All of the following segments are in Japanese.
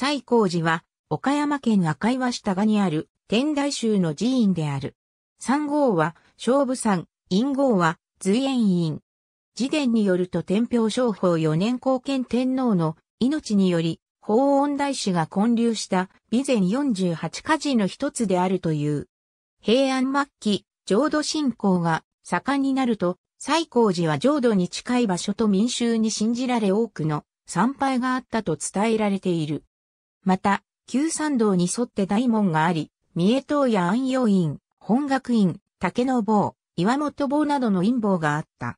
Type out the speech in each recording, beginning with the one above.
西光寺は、岡山県赤岩下賀にある天台宗の寺院である。三号は、勝負山、陰号は、随縁院。寺伝によると天平商法4年後見天皇の命により、法恩大師が建立した備前48家事の一つであるという。平安末期、浄土信仰が盛んになると、西光寺は浄土に近い場所と民衆に信じられ多くの参拝があったと伝えられている。また、旧参道に沿って大門があり、三重島や安養院、本学院、竹の坊、岩本坊などの陰謀があった。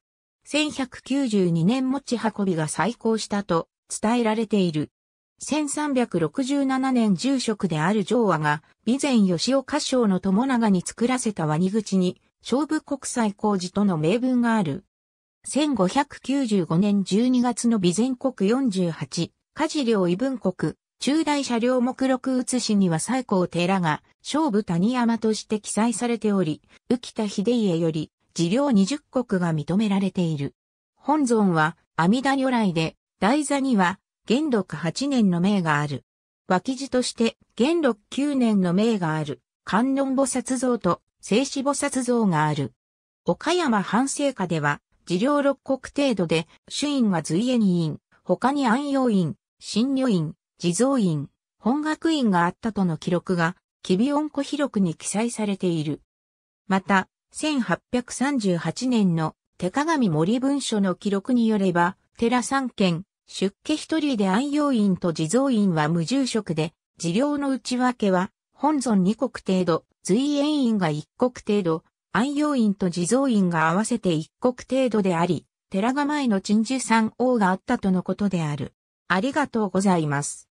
1192年持ち運びが再興したと伝えられている。1367年住職である上和が、備前吉岡省の友長に作らせたワニ口に、勝負国際工事との名分がある。1595年12月の備前国48、家事領異文国、中大車両目録写しには最高寺が、勝負谷山として記載されており、浮田秀家より、寺領二十国が認められている。本尊は、阿弥陀如来で、台座には、元禄八年の名がある。脇地として、元禄九年の名がある。観音菩薩像と、静止菩薩像がある。岡山反省下では、寺領六国程度で、主院は随縁院、他に安養院、新女院、地蔵院、本学院があったとの記録が、キビオンコ広くに記載されている。また、1838年の手鏡森文書の記録によれば、寺三軒、出家一人で安養院と地蔵院は無住職で、寺寮の内訳は、本尊二国程度、随園院が一国程度、安養院と地蔵院が合わせて一国程度であり、寺構えの鎮守山王があったとのことである。ありがとうございます。